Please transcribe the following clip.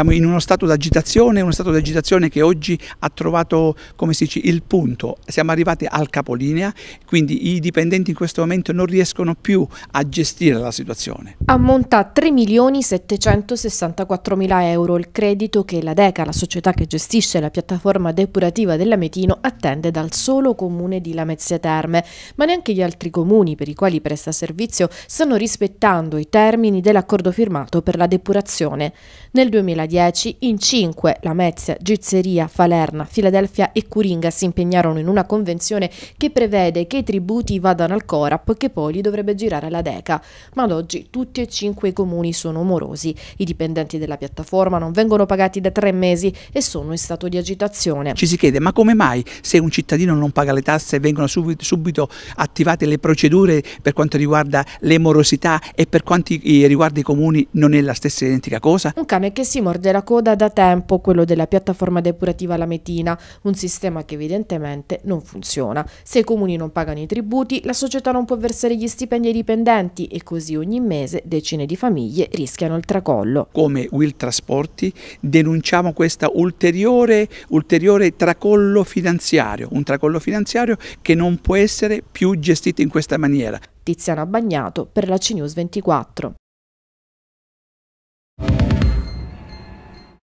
siamo in uno stato d'agitazione, uno stato d'agitazione che oggi ha trovato come si dice, il punto, siamo arrivati al capolinea, quindi i dipendenti in questo momento non riescono più a gestire la situazione. Ammonta a 3.764.000 euro il credito che la DECA, la società che gestisce la piattaforma depurativa dell'Ametino, attende dal solo comune di Lamezia Terme, ma neanche gli altri comuni per i quali presta servizio stanno rispettando i termini dell'accordo firmato per la depurazione. Nel 2010 2010, in 5 Lamezia, Gizzeria, Falerna, Filadelfia e Curinga si impegnarono in una convenzione che prevede che i tributi vadano al Corap che poi li dovrebbe girare alla Deca. Ma ad oggi tutti e cinque i comuni sono morosi. I dipendenti della piattaforma non vengono pagati da tre mesi e sono in stato di agitazione. Ci si chiede ma come mai se un cittadino non paga le tasse vengono subito, subito attivate le procedure per quanto riguarda le morosità e per quanto eh, riguarda i comuni non è la stessa identica cosa? Un cane che si muove morde la coda da tempo quello della piattaforma depurativa Lametina, un sistema che evidentemente non funziona. Se i comuni non pagano i tributi, la società non può versare gli stipendi ai dipendenti e così ogni mese decine di famiglie rischiano il tracollo. Come Will Trasporti denunciamo questo ulteriore, ulteriore tracollo finanziario, un tracollo finanziario che non può essere più gestito in questa maniera. Tiziana Bagnato per la CNews 24.